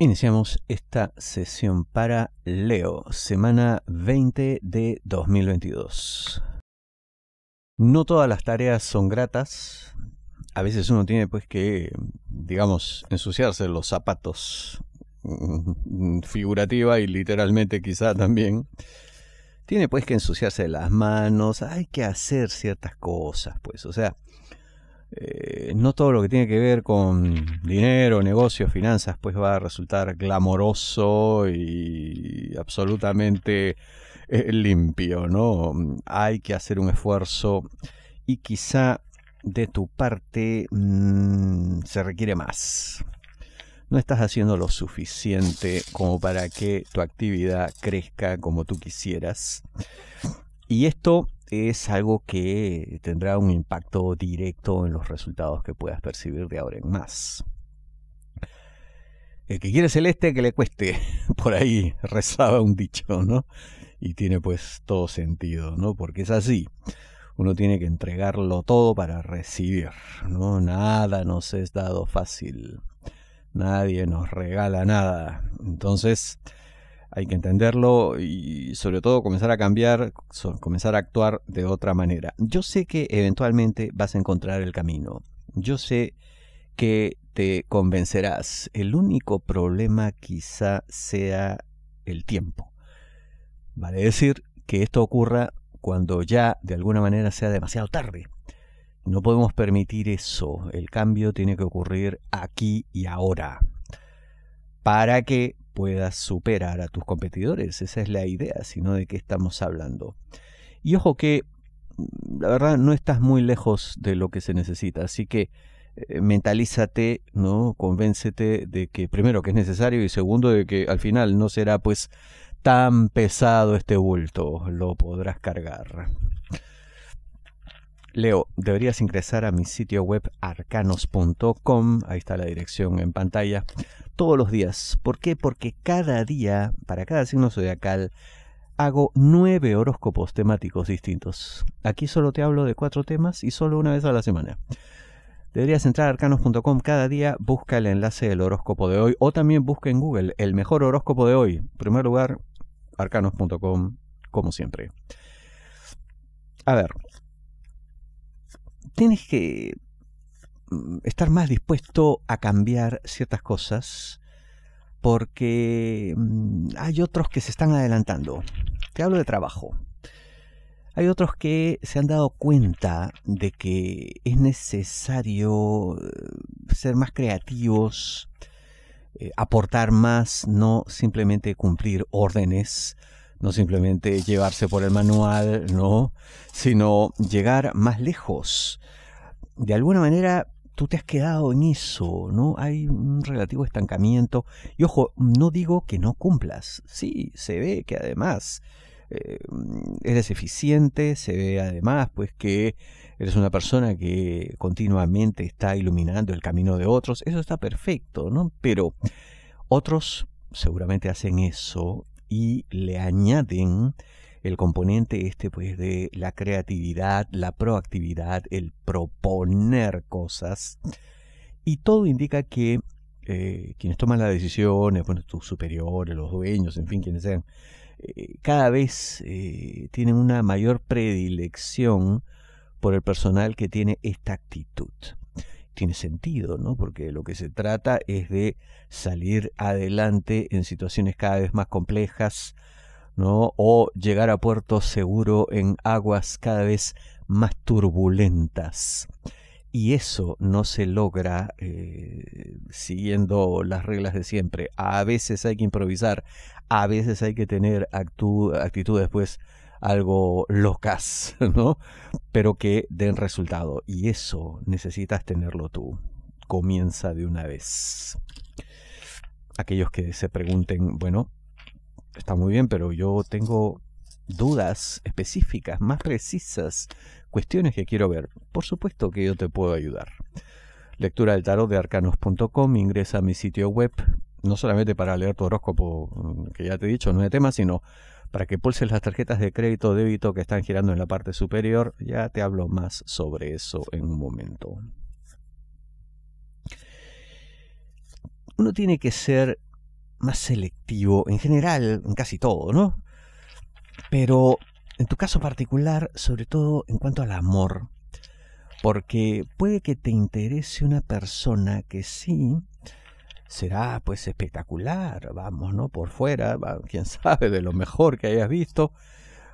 Iniciamos esta sesión para Leo, semana 20 de 2022. No todas las tareas son gratas. A veces uno tiene pues que, digamos, ensuciarse los zapatos mm, mm, figurativa y literalmente quizá también. Tiene pues que ensuciarse las manos, hay que hacer ciertas cosas, pues, o sea, eh, no todo lo que tiene que ver con dinero, negocios, finanzas, pues va a resultar glamoroso y absolutamente eh, limpio, ¿no? Hay que hacer un esfuerzo y quizá de tu parte mm, se requiere más. No estás haciendo lo suficiente como para que tu actividad crezca como tú quisieras. Y esto es algo que tendrá un impacto directo en los resultados que puedas percibir de ahora en más. El que quiere celeste, que le cueste. Por ahí rezaba un dicho, ¿no? Y tiene pues todo sentido, ¿no? Porque es así. Uno tiene que entregarlo todo para recibir, ¿no? Nada nos es dado fácil. Nadie nos regala nada. Entonces, hay que entenderlo y sobre todo comenzar a cambiar, comenzar a actuar de otra manera. Yo sé que eventualmente vas a encontrar el camino. Yo sé que te convencerás. El único problema quizá sea el tiempo. Vale decir que esto ocurra cuando ya de alguna manera sea demasiado tarde. No podemos permitir eso. El cambio tiene que ocurrir aquí y ahora. Para que puedas superar a tus competidores. Esa es la idea, sino de qué estamos hablando. Y ojo que, mm, la verdad, no estás muy lejos de lo que se necesita, así que eh, mentalízate, ¿no? Convéncete de que primero que es necesario y segundo de que al final no será pues tan pesado este bulto, lo podrás cargar. Leo, deberías ingresar a mi sitio web arcanos.com, ahí está la dirección en pantalla, todos los días. ¿Por qué? Porque cada día, para cada signo zodiacal, hago nueve horóscopos temáticos distintos. Aquí solo te hablo de cuatro temas y solo una vez a la semana. Deberías entrar a arcanos.com cada día, busca el enlace del horóscopo de hoy o también busca en Google el mejor horóscopo de hoy. En primer lugar, arcanos.com, como siempre. A ver, tienes que mm, estar más dispuesto a cambiar ciertas cosas porque mm, hay otros que se están adelantando. Te hablo de trabajo. Hay otros que se han dado cuenta de que es necesario eh, ser más creativos, eh, aportar más, no simplemente cumplir órdenes no simplemente llevarse por el manual, no, sino llegar más lejos. De alguna manera tú te has quedado en eso, ¿no? Hay un relativo estancamiento. Y ojo, no digo que no cumplas. Sí, se ve que además eh, eres eficiente, se ve además pues que eres una persona que continuamente está iluminando el camino de otros. Eso está perfecto, ¿no? Pero otros seguramente hacen eso y le añaden el componente este pues de la creatividad, la proactividad, el proponer cosas. Y todo indica que eh, quienes toman las decisiones, bueno, tus superiores, los dueños, en fin, quienes sean, eh, cada vez eh, tienen una mayor predilección por el personal que tiene esta actitud tiene sentido, ¿no? Porque lo que se trata es de salir adelante en situaciones cada vez más complejas, ¿no? O llegar a puerto seguro en aguas cada vez más turbulentas. Y eso no se logra eh, siguiendo las reglas de siempre. A veces hay que improvisar, a veces hay que tener actitudes pues algo locas, ¿no? Pero que den resultado. Y eso necesitas tenerlo tú. Comienza de una vez. Aquellos que se pregunten, bueno, está muy bien, pero yo tengo dudas específicas, más precisas, cuestiones que quiero ver. Por supuesto que yo te puedo ayudar. Lectura del tarot de arcanos.com, ingresa a mi sitio web, no solamente para leer tu horóscopo, mm, que ya te he dicho, no de tema, sino para que pulses las tarjetas de crédito o débito que están girando en la parte superior. Ya te hablo más sobre eso en un momento. Uno tiene que ser más selectivo en general, en casi todo, ¿no? Pero en tu caso particular, sobre todo en cuanto al amor, porque puede que te interese una persona que sí será pues espectacular, vamos, ¿no? Por fuera, quién sabe, de lo mejor que hayas visto.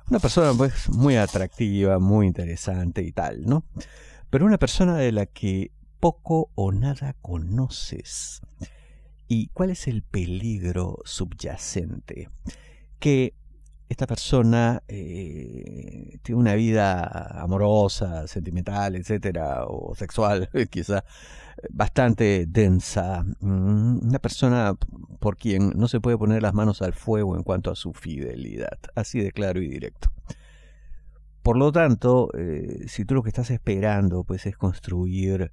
Una persona pues muy atractiva, muy interesante y tal, ¿no? Pero una persona de la que poco o nada conoces. ¿Y cuál es el peligro subyacente? Que esta persona eh, tiene una vida amorosa, sentimental, etcétera, o sexual, quizá, bastante densa. Mm, una persona por quien no se puede poner las manos al fuego en cuanto a su fidelidad. Así de claro y directo. Por lo tanto, eh, si tú lo que estás esperando pues, es construir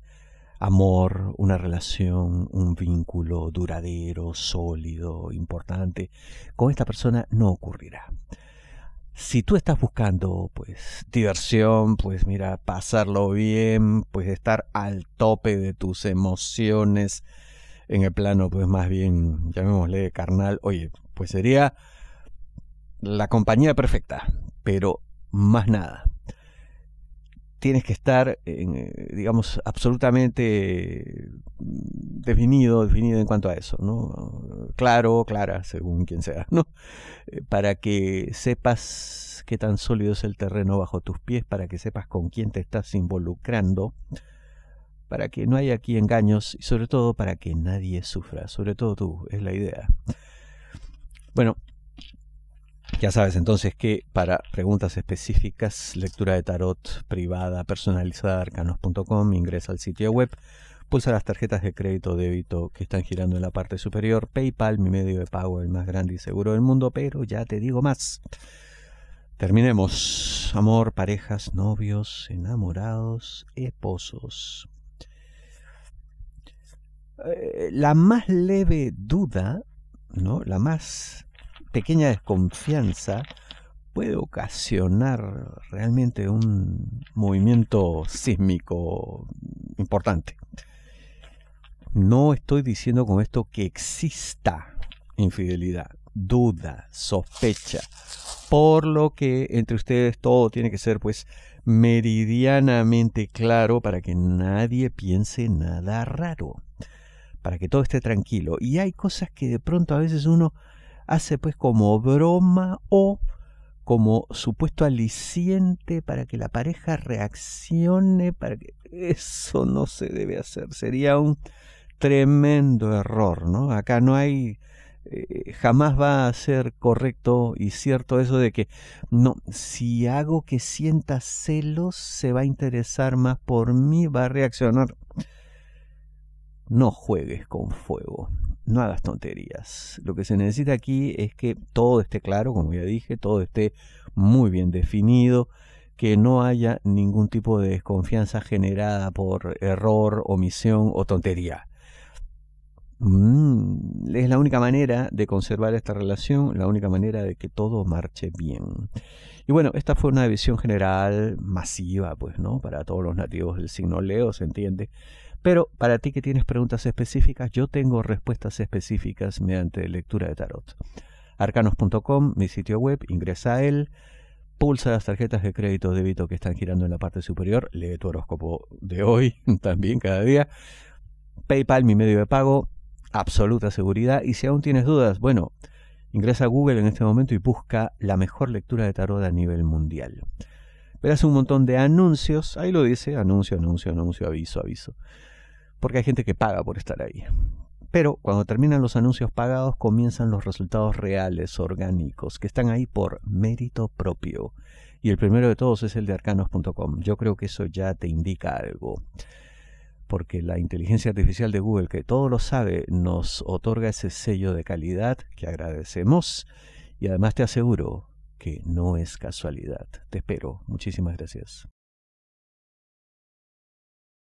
amor, una relación, un vínculo duradero, sólido, importante, con esta persona no ocurrirá. Si tú estás buscando pues diversión, pues mira, pasarlo bien, pues estar al tope de tus emociones en el plano pues más bien llamémosle carnal, oye, pues sería la compañía perfecta, pero más nada tienes que estar, en, digamos, absolutamente mm, definido, definido en cuanto a eso, ¿no? Claro o clara, según quien sea, ¿no? Eh, para que sepas qué tan sólido es el terreno bajo tus pies, para que sepas con quién te estás involucrando, para que no haya aquí engaños y sobre todo para que nadie sufra, sobre todo tú, es la idea. Bueno, ya sabes entonces que para preguntas específicas, lectura de tarot privada personalizada arcanos.com, ingresa al sitio web, pulsa las tarjetas de crédito o débito que están girando en la parte superior, PayPal, mi medio de pago, el más grande y seguro del mundo, pero ya te digo más. Terminemos. Amor, parejas, novios, enamorados, esposos. Eh, la más leve duda, ¿no? La más pequeña desconfianza puede ocasionar realmente un movimiento sísmico importante. No estoy diciendo con esto que exista infidelidad, duda, sospecha, por lo que entre ustedes todo tiene que ser pues meridianamente claro para que nadie piense nada raro, para que todo esté tranquilo. Y hay cosas que de pronto a veces uno hace pues como broma o como supuesto aliciente para que la pareja reaccione, para que eso no se debe hacer, sería un tremendo error, ¿no? Acá no hay eh, jamás va a ser correcto y cierto eso de que no, si hago que sienta celos, se va a interesar más por mí, va a reaccionar. No juegues con fuego no hagas tonterías. Lo que se necesita aquí es que todo esté claro, como ya dije, todo esté muy bien definido, que no haya ningún tipo de desconfianza generada por error, omisión o tontería. Mm, es la única manera de conservar esta relación, la única manera de que todo marche bien. Y bueno, esta fue una visión general masiva, pues, ¿no? Para todos los nativos del signo Leo, se entiende pero para ti que tienes preguntas específicas, yo tengo respuestas específicas mediante lectura de tarot. Arcanos.com, mi sitio web, ingresa a él, pulsa las tarjetas de crédito o débito que están girando en la parte superior, lee tu horóscopo de hoy, también cada día. PayPal, mi medio de pago, absoluta seguridad. Y si aún tienes dudas, bueno, ingresa a Google en este momento y busca la mejor lectura de tarot a nivel mundial. Verás un montón de anuncios, ahí lo dice, anuncio, anuncio, anuncio, aviso, aviso porque hay gente que paga por estar ahí. Pero cuando terminan los anuncios pagados comienzan los resultados reales, orgánicos, que están ahí por mérito propio. Y el primero de todos es el de arcanos.com. Yo creo que eso ya te indica algo. Porque la inteligencia artificial de Google, que todo lo sabe, nos otorga ese sello de calidad que agradecemos. Y además te aseguro que no es casualidad. Te espero. Muchísimas gracias.